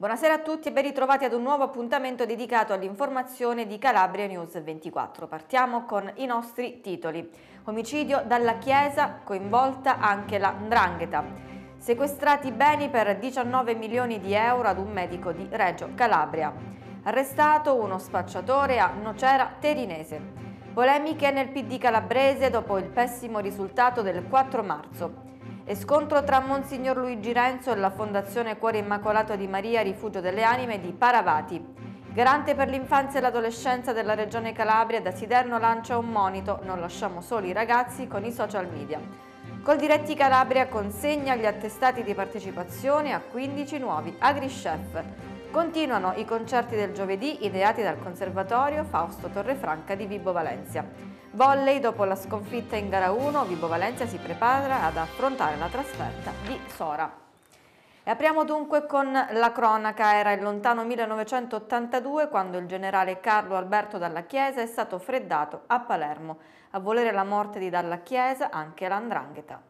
Buonasera a tutti e ben ritrovati ad un nuovo appuntamento dedicato all'informazione di Calabria News 24. Partiamo con i nostri titoli. Omicidio dalla Chiesa, coinvolta anche la Ndrangheta. Sequestrati beni per 19 milioni di euro ad un medico di Reggio Calabria. Arrestato uno spacciatore a Nocera Terinese. Polemiche nel PD calabrese dopo il pessimo risultato del 4 marzo. E scontro tra Monsignor Luigi Renzo e la Fondazione Cuore Immacolato di Maria Rifugio delle Anime di Paravati. Garante per l'infanzia e l'adolescenza della Regione Calabria, da Siderno lancia un monito, non lasciamo soli i ragazzi con i social media. Col Diretti Calabria consegna gli attestati di partecipazione a 15 nuovi agri Continuano i concerti del giovedì ideati dal Conservatorio Fausto Torrefranca di Vibo Valencia. Volley dopo la sconfitta in gara 1, Vibo Valencia si prepara ad affrontare la trasferta di Sora. E apriamo dunque con la cronaca. Era il lontano 1982 quando il generale Carlo Alberto Dalla Chiesa è stato freddato a Palermo. A volere la morte di Dalla Chiesa anche l'Andrangheta.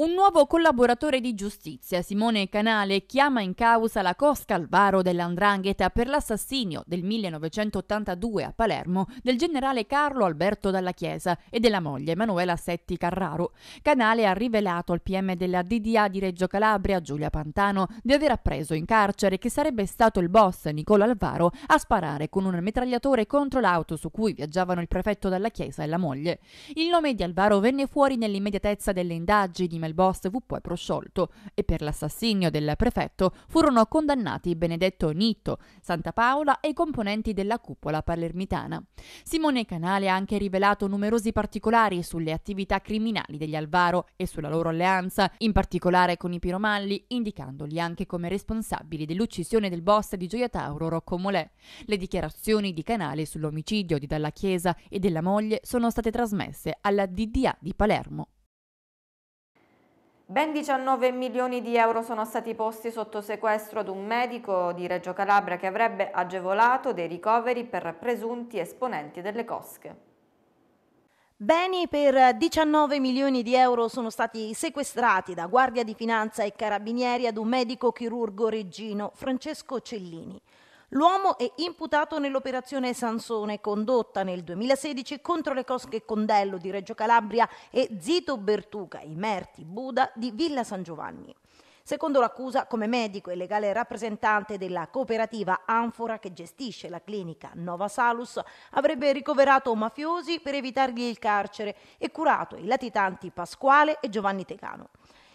Un nuovo collaboratore di giustizia, Simone Canale, chiama in causa la Cosca Alvaro dell'Andrangheta per l'assassinio del 1982 a Palermo del generale Carlo Alberto Dalla Chiesa e della moglie Emanuela Setti Carraro. Canale ha rivelato al PM della DDA di Reggio Calabria, Giulia Pantano, di aver appreso in carcere che sarebbe stato il boss Nicola Alvaro a sparare con un mitragliatore contro l'auto su cui viaggiavano il prefetto Dalla Chiesa e la moglie. Il nome di Alvaro venne fuori nell'immediatezza delle indagini il boss fu poi prosciolto e per l'assassinio del prefetto furono condannati Benedetto Nitto, Santa Paola e i componenti della cupola palermitana. Simone Canale ha anche rivelato numerosi particolari sulle attività criminali degli Alvaro e sulla loro alleanza, in particolare con i piromalli, indicandoli anche come responsabili dell'uccisione del boss di Gioia Tauro Rocco Molè. Le dichiarazioni di Canale sull'omicidio di Dalla Chiesa e della moglie sono state trasmesse alla DDA di Palermo. Ben 19 milioni di euro sono stati posti sotto sequestro ad un medico di Reggio Calabria che avrebbe agevolato dei ricoveri per presunti esponenti delle cosche. Beni per 19 milioni di euro sono stati sequestrati da Guardia di Finanza e Carabinieri ad un medico chirurgo reggino Francesco Cellini. L'uomo è imputato nell'operazione Sansone condotta nel 2016 contro le cosche Condello di Reggio Calabria e Zito Bertuca, i Merti Buda di Villa San Giovanni. Secondo l'accusa, come medico e legale rappresentante della cooperativa Anfora che gestisce la clinica Nova Salus, avrebbe ricoverato mafiosi per evitargli il carcere e curato i latitanti Pasquale e Giovanni Tecano.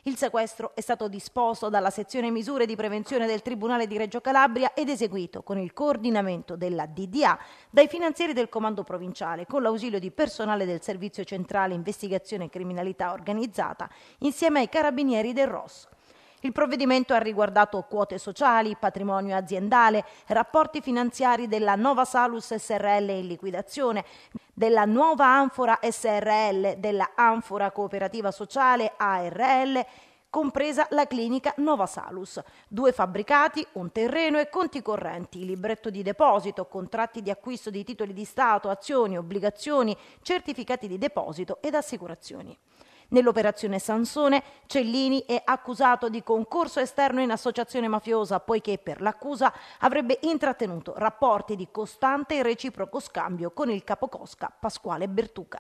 Il sequestro è stato disposto dalla sezione misure di prevenzione del Tribunale di Reggio Calabria ed eseguito con il coordinamento della DDA dai finanzieri del Comando Provinciale con l'ausilio di personale del Servizio Centrale Investigazione e Criminalità Organizzata insieme ai carabinieri del ROS il provvedimento ha riguardato quote sociali, patrimonio aziendale, rapporti finanziari della Nova Salus SRL in liquidazione, della Nuova Anfora SRL, della Anfora Cooperativa Sociale ARL compresa la clinica Nova Salus, due fabbricati, un terreno e conti correnti, libretto di deposito, contratti di acquisto di titoli di Stato, azioni, obbligazioni, certificati di deposito ed assicurazioni. Nell'operazione Sansone, Cellini è accusato di concorso esterno in associazione mafiosa, poiché per l'accusa avrebbe intrattenuto rapporti di costante e reciproco scambio con il capocosca Pasquale Bertuca.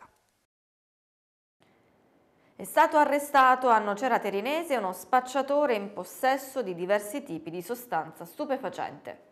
È stato arrestato a Nocera Terinese uno spacciatore in possesso di diversi tipi di sostanza stupefacente.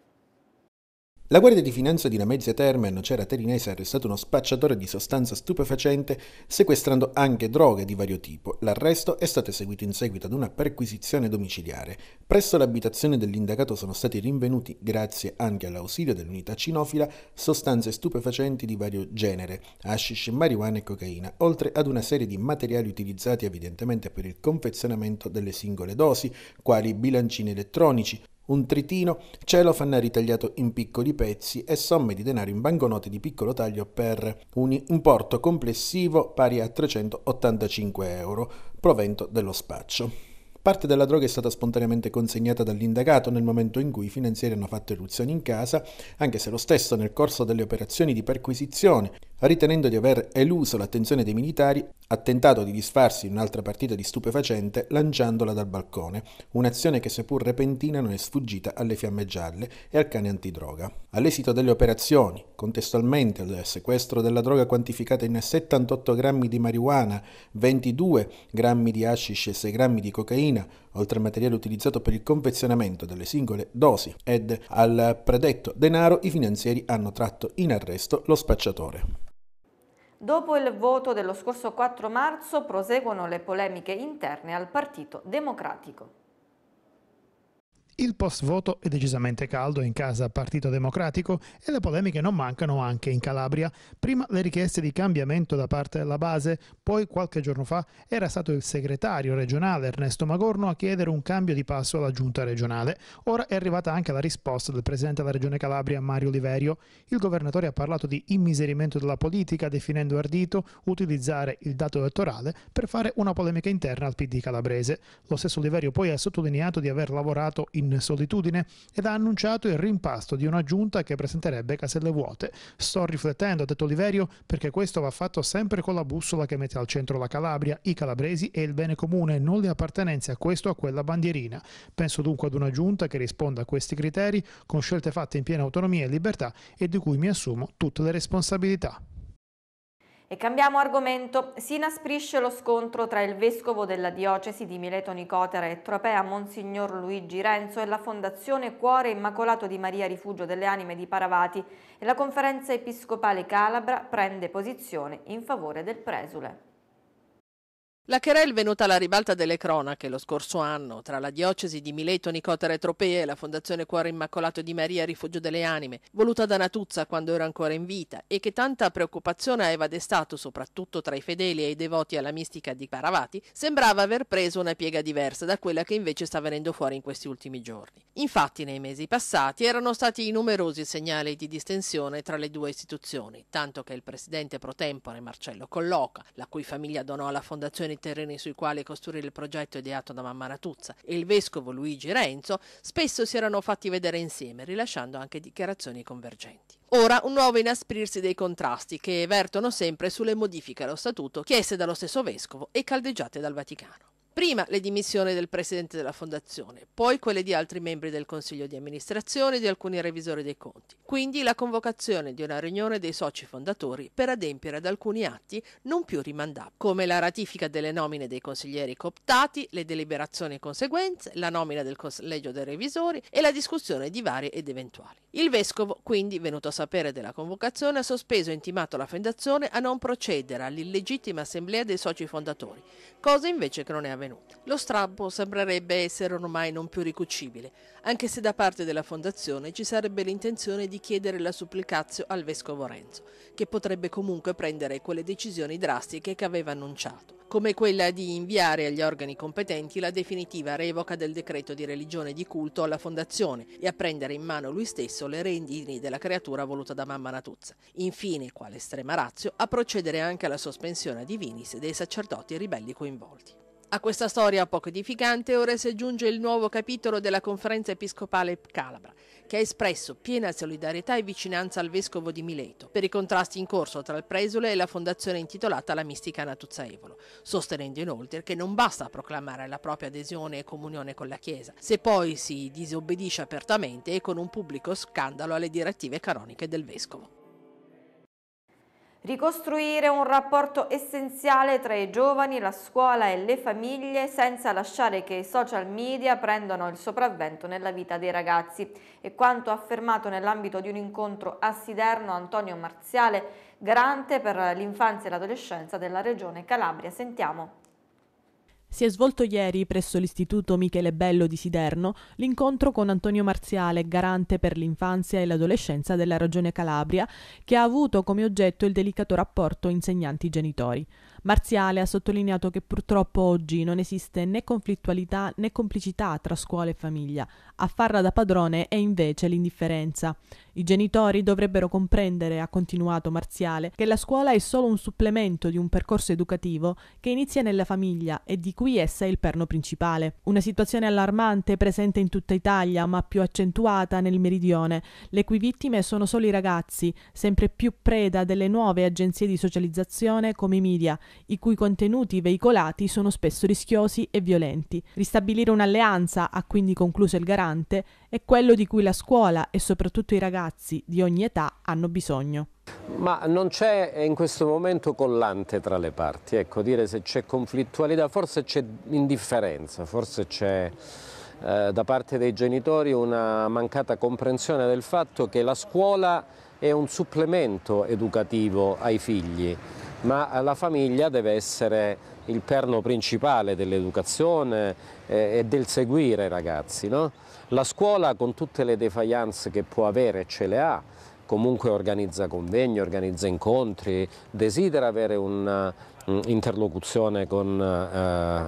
La Guardia di Finanza di Lamezia Terme a Nocera Terinese ha arrestato uno spacciatore di sostanza stupefacente, sequestrando anche droghe di vario tipo. L'arresto è stato eseguito in seguito ad una perquisizione domiciliare. Presso l'abitazione dell'indagato sono stati rinvenuti, grazie anche all'ausilio dell'unità cinofila, sostanze stupefacenti di vario genere, hashish, marijuana e cocaina, oltre ad una serie di materiali utilizzati evidentemente per il confezionamento delle singole dosi, quali bilancini elettronici, un tritino, cellophane ritagliato in piccoli pezzi e somme di denaro in banconote di piccolo taglio per un importo complessivo pari a 385 euro, provento dello spaccio. Parte della droga è stata spontaneamente consegnata dall'indagato nel momento in cui i finanzieri hanno fatto irruzione in casa, anche se lo stesso nel corso delle operazioni di perquisizione ritenendo di aver eluso l'attenzione dei militari, ha tentato di disfarsi in un'altra partita di stupefacente lanciandola dal balcone, un'azione che seppur repentina non è sfuggita alle fiamme gialle e al cane antidroga. All'esito delle operazioni, contestualmente al sequestro della droga quantificata in 78 grammi di marijuana, 22 grammi di hashish e 6 grammi di cocaina, oltre al materiale utilizzato per il confezionamento delle singole dosi ed al predetto denaro, i finanzieri hanno tratto in arresto lo spacciatore. Dopo il voto dello scorso 4 marzo proseguono le polemiche interne al Partito Democratico. Il post-voto è decisamente caldo in casa Partito Democratico e le polemiche non mancano anche in Calabria. Prima le richieste di cambiamento da parte della base, poi qualche giorno fa era stato il segretario regionale Ernesto Magorno a chiedere un cambio di passo alla giunta regionale. Ora è arrivata anche la risposta del presidente della regione Calabria Mario Liverio. Il governatore ha parlato di immiserimento della politica definendo ardito utilizzare il dato elettorale per fare una polemica interna al PD calabrese. Lo stesso Liverio poi ha sottolineato di aver lavorato in solitudine ed ha annunciato il rimpasto di una giunta che presenterebbe caselle vuote. Sto riflettendo, ha detto Oliverio, perché questo va fatto sempre con la bussola che mette al centro la Calabria, i calabresi e il bene comune, non le appartenenze a questo o a quella bandierina. Penso dunque ad una giunta che risponda a questi criteri con scelte fatte in piena autonomia e libertà e di cui mi assumo tutte le responsabilità. E cambiamo argomento. Si inasprisce lo scontro tra il vescovo della diocesi di Mileto Nicotera e Tropea Monsignor Luigi Renzo e la Fondazione Cuore Immacolato di Maria Rifugio delle Anime di Paravati e la conferenza episcopale Calabra prende posizione in favore del presule. La querel venuta alla ribalta delle cronache lo scorso anno tra la diocesi di Mileto Nicotere Tropea e la Fondazione Cuore Immacolato di Maria Rifugio delle Anime, voluta da Natuzza quando era ancora in vita e che tanta preoccupazione aveva destato soprattutto tra i fedeli e i devoti alla mistica di Paravati, sembrava aver preso una piega diversa da quella che invece sta venendo fuori in questi ultimi giorni. Infatti nei mesi passati erano stati numerosi segnali di distensione tra le due istituzioni, tanto che il presidente pro tempore Marcello Colloca, la cui famiglia donò alla Fondazione sono i terreni sui quali costruire il progetto ideato da Mamma Ratuzza e il vescovo Luigi Renzo, spesso si erano fatti vedere insieme, rilasciando anche dichiarazioni convergenti. Ora un nuovo inasprirsi dei contrasti che vertono sempre sulle modifiche allo statuto chieste dallo stesso vescovo e caldeggiate dal Vaticano. Prima le dimissioni del presidente della fondazione, poi quelle di altri membri del consiglio di amministrazione e di alcuni revisori dei conti. Quindi la convocazione di una riunione dei soci fondatori per adempiere ad alcuni atti non più rimandabili, come la ratifica delle nomine dei consiglieri cooptati, le deliberazioni e conseguenze, la nomina del collegio dei revisori e la discussione di varie ed eventuali. Il vescovo, quindi, venuto a sapere della convocazione, ha sospeso e intimato la fondazione a non procedere all'illegittima assemblea dei soci fondatori, cosa invece che non è avvenuta avvenuta. Lo strappo sembrerebbe essere ormai non più ricucibile, anche se da parte della Fondazione ci sarebbe l'intenzione di chiedere la supplicazio al Vescovo Renzo, che potrebbe comunque prendere quelle decisioni drastiche che aveva annunciato come quella di inviare agli organi competenti la definitiva revoca del decreto di religione di culto alla fondazione e a prendere in mano lui stesso le rendini della creatura voluta da mamma Natuzza. Infine, quale estrema razio, a procedere anche alla sospensione a divinis dei sacerdoti e ribelli coinvolti. A questa storia poco edificante ora si aggiunge il nuovo capitolo della conferenza episcopale Calabra, che ha espresso piena solidarietà e vicinanza al vescovo di Mileto per i contrasti in corso tra il presule e la fondazione intitolata La mistica Natuzza Evolo, sostenendo inoltre che non basta proclamare la propria adesione e comunione con la Chiesa, se poi si disobbedisce apertamente e con un pubblico scandalo alle direttive canoniche del vescovo. Ricostruire un rapporto essenziale tra i giovani, la scuola e le famiglie senza lasciare che i social media prendano il sopravvento nella vita dei ragazzi. E quanto affermato nell'ambito di un incontro a Siderno Antonio Marziale, garante per l'infanzia e l'adolescenza della regione Calabria. Sentiamo. Si è svolto ieri presso l'Istituto Michele Bello di Siderno l'incontro con Antonio Marziale, garante per l'infanzia e l'adolescenza della Regione Calabria, che ha avuto come oggetto il delicato rapporto insegnanti-genitori. Marziale ha sottolineato che purtroppo oggi non esiste né conflittualità né complicità tra scuola e famiglia. A farla da padrone è invece l'indifferenza. I genitori dovrebbero comprendere, ha continuato Marziale, che la scuola è solo un supplemento di un percorso educativo che inizia nella famiglia e di cui essa è il perno principale. Una situazione allarmante presente in tutta Italia, ma più accentuata nel meridione, le cui vittime sono solo i ragazzi, sempre più preda delle nuove agenzie di socializzazione come i media, i cui contenuti veicolati sono spesso rischiosi e violenti. Ristabilire un'alleanza, ha quindi concluso il garante, è quello di cui la scuola e soprattutto i ragazzi di ogni età hanno bisogno. Ma non c'è eh, in questo momento collante tra le parti, ecco, dire se c'è conflittualità, forse c'è indifferenza, forse c'è eh, da parte dei genitori una mancata comprensione del fatto che la scuola è un supplemento educativo ai figli ma la famiglia deve essere il perno principale dell'educazione eh, e del seguire i ragazzi. No? La scuola con tutte le defaianze che può avere ce le ha, comunque organizza convegni, organizza incontri, desidera avere un'interlocuzione mm, con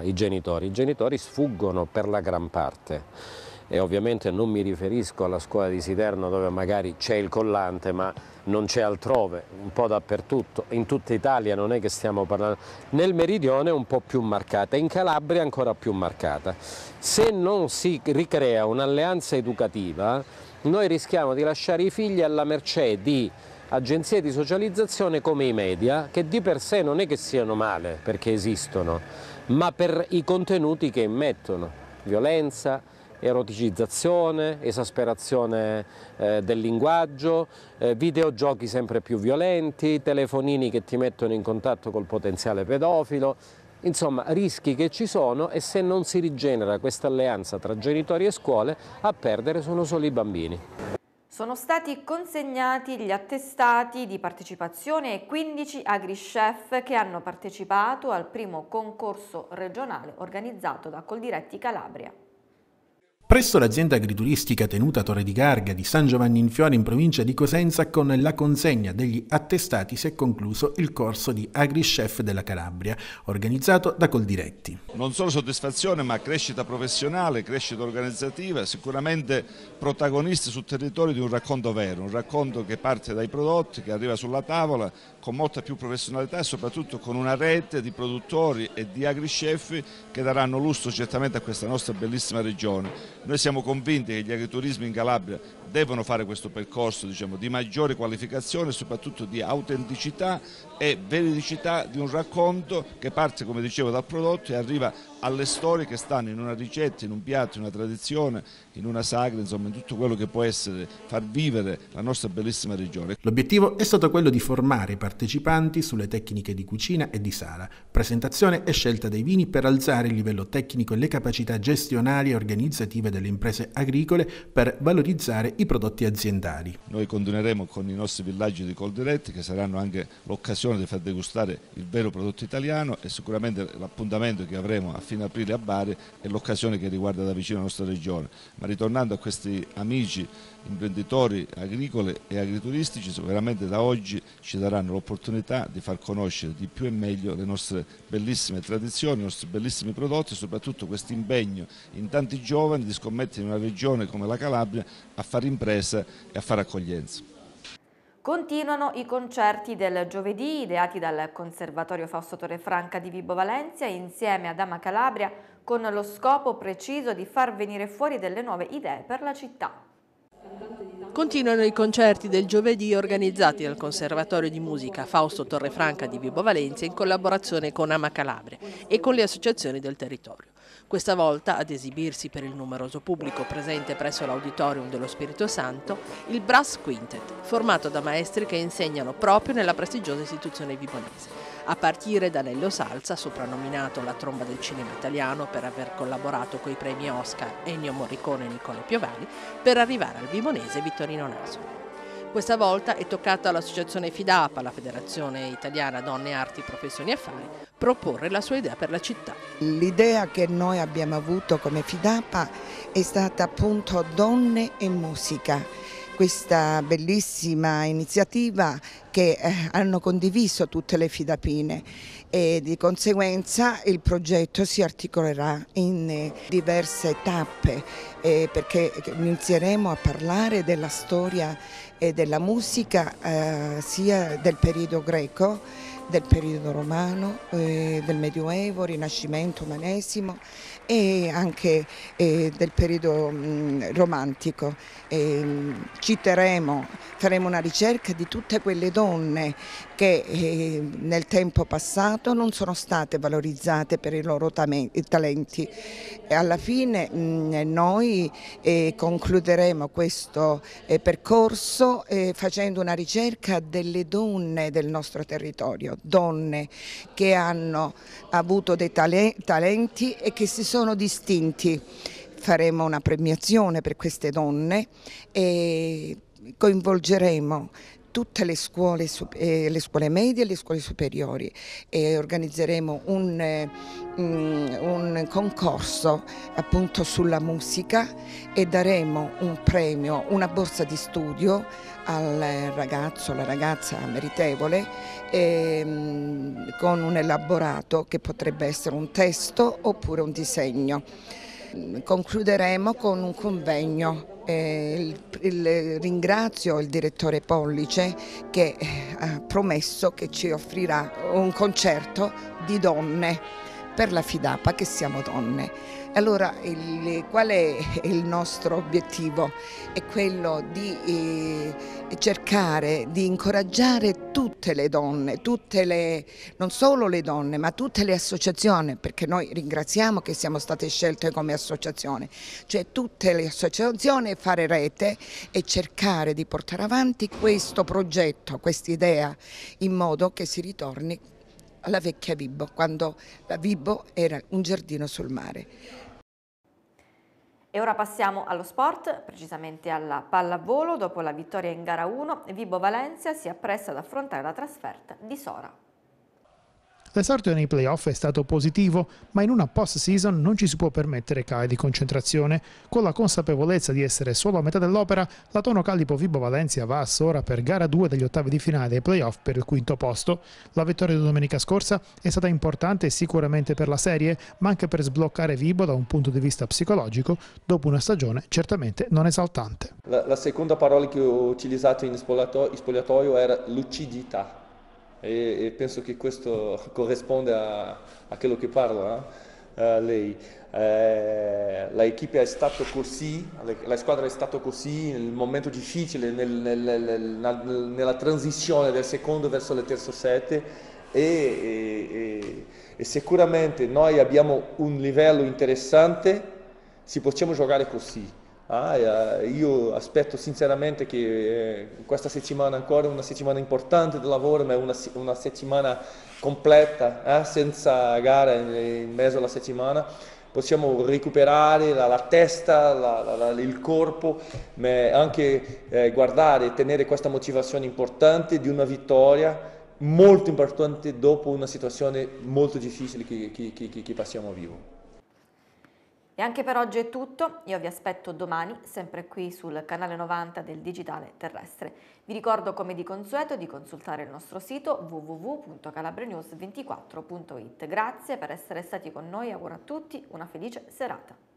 eh, i genitori. I genitori sfuggono per la gran parte e ovviamente non mi riferisco alla scuola di Siderno dove magari c'è il collante ma non c'è altrove, un po' dappertutto, in tutta Italia non è che stiamo parlando, nel meridione è un po' più marcata, in Calabria ancora più marcata. Se non si ricrea un'alleanza educativa noi rischiamo di lasciare i figli alla mercé di agenzie di socializzazione come i media, che di per sé non è che siano male perché esistono, ma per i contenuti che immettono, violenza, eroticizzazione, esasperazione eh, del linguaggio, eh, videogiochi sempre più violenti, telefonini che ti mettono in contatto col potenziale pedofilo, Insomma, rischi che ci sono e se non si rigenera questa alleanza tra genitori e scuole, a perdere sono solo i bambini. Sono stati consegnati gli attestati di partecipazione ai 15 agri-chef che hanno partecipato al primo concorso regionale organizzato da Coldiretti Calabria presso l'azienda agrituristica tenuta a Torre di Garga di San Giovanni in Fiore in provincia di Cosenza con la consegna degli attestati si è concluso il corso di AgriChef della Calabria, organizzato da Coldiretti. Non solo soddisfazione ma crescita professionale, crescita organizzativa, sicuramente protagonisti sul territorio di un racconto vero, un racconto che parte dai prodotti, che arriva sulla tavola con molta più professionalità e soprattutto con una rete di produttori e di agrichef che daranno lustro certamente a questa nostra bellissima regione noi siamo convinti che gli agriturismi in Calabria devono fare questo percorso diciamo, di maggiore qualificazione e soprattutto di autenticità e veridicità di un racconto che parte, come dicevo, dal prodotto e arriva alle storie che stanno in una ricetta, in un piatto, in una tradizione, in una sagra, insomma in tutto quello che può essere far vivere la nostra bellissima regione. L'obiettivo è stato quello di formare i partecipanti sulle tecniche di cucina e di sala, presentazione e scelta dei vini per alzare il livello tecnico e le capacità gestionali e organizzative delle imprese agricole per valorizzare i prodotti aziendali. Noi continueremo con i nostri villaggi di Coldiretti che saranno anche l'occasione di far degustare il vero prodotto italiano e sicuramente l'appuntamento che avremo a fine in aprile a Bari è l'occasione che riguarda da vicino la nostra regione. Ma ritornando a questi amici imprenditori agricoli e agrituristici, veramente da oggi ci daranno l'opportunità di far conoscere di più e meglio le nostre bellissime tradizioni, i nostri bellissimi prodotti e soprattutto questo impegno in tanti giovani di scommettere in una regione come la Calabria a fare impresa e a fare accoglienza. Continuano i concerti del giovedì ideati dal Conservatorio Fausto Torrefranca di Vibo Valencia insieme ad Ama Calabria con lo scopo preciso di far venire fuori delle nuove idee per la città. Continuano i concerti del giovedì organizzati dal Conservatorio di Musica Fausto Torrefranca di Vibo Valencia in collaborazione con Ama Calabria e con le associazioni del territorio. Questa volta ad esibirsi per il numeroso pubblico presente presso l'Auditorium dello Spirito Santo, il Brass Quintet, formato da maestri che insegnano proprio nella prestigiosa istituzione vibonese a partire da Nello Salza, soprannominato la tromba del cinema italiano per aver collaborato coi premi Oscar Ennio Morricone e Nicole Piovani, per arrivare al vimonese Vittorino Naso. Questa volta è toccato all'associazione FIDAPA, la Federazione Italiana Donne, Arti, Professioni e Affari, proporre la sua idea per la città. L'idea che noi abbiamo avuto come FIDAPA è stata appunto donne e musica questa bellissima iniziativa che eh, hanno condiviso tutte le fidapine e di conseguenza il progetto si articolerà in eh, diverse tappe eh, perché inizieremo a parlare della storia e della musica eh, sia del periodo greco, del periodo romano, eh, del Medioevo, Rinascimento, Umanesimo e anche eh, del periodo mh, mm, romantico. Mm, citeremo, faremo una ricerca di tutte quelle donne che eh, nel tempo passato non sono state valorizzate per i loro talenti. alla fine mm, noi eh, concluderemo questo eh, percorso facendo una ricerca delle donne del nostro territorio, donne che hanno avuto dei talenti e che si sono distinti. Faremo una premiazione per queste donne e coinvolgeremo tutte le scuole, eh, le scuole, medie e le scuole superiori e organizzeremo un, eh, mm, un concorso appunto sulla musica e daremo un premio, una borsa di studio al ragazzo, alla ragazza meritevole ehm, con un elaborato che potrebbe essere un testo oppure un disegno concluderemo con un convegno eh, il, il, ringrazio il direttore Pollice che eh, ha promesso che ci offrirà un concerto di donne per la Fidapa che siamo donne. Allora, il, qual è il nostro obiettivo? È quello di eh, cercare di incoraggiare tutte le donne, tutte le, non solo le donne, ma tutte le associazioni, perché noi ringraziamo che siamo state scelte come associazione, cioè tutte le associazioni fare rete e cercare di portare avanti questo progetto, questa idea, in modo che si ritorni alla vecchia Vibbo, quando la Vibbo era un giardino sul mare. E ora passiamo allo sport, precisamente alla pallavolo. Dopo la vittoria in gara 1, Vibo Valencia si appresta ad affrontare la trasferta di Sora. L'esordio nei playoff è stato positivo, ma in una post-season non ci si può permettere cali di concentrazione. Con la consapevolezza di essere solo a metà dell'opera, la Tono Calipo Vibo Valencia va a Sora per gara 2 degli ottavi di finale dei playoff per il quinto posto. La vittoria di domenica scorsa è stata importante sicuramente per la serie, ma anche per sbloccare Vibo da un punto di vista psicologico dopo una stagione certamente non esaltante. La, la seconda parola che ho utilizzato in spogliatoio, in spogliatoio era lucidità e, e penso che questo corrisponda a, a quello che parla eh? lei. Eh, la equipe è stato così, la squadra è stata così nel momento difficile, nel, nel, nel, nella transizione dal secondo verso il terzo set e, e, e, sicuramente noi abbiamo un livello interessante se possiamo giocare così. Ah, io aspetto sinceramente che eh, questa settimana ancora è una settimana importante di lavoro, ma è una, una settimana completa, eh, senza gara in mezzo alla settimana. Possiamo recuperare la, la testa, la, la, il corpo, ma anche eh, guardare e tenere questa motivazione importante di una vittoria molto importante dopo una situazione molto difficile che, che, che, che passiamo vivo. E anche per oggi è tutto, io vi aspetto domani sempre qui sul canale 90 del Digitale Terrestre. Vi ricordo come di consueto di consultare il nostro sito www.calabrenews24.it. Grazie per essere stati con noi, auguro a tutti una felice serata.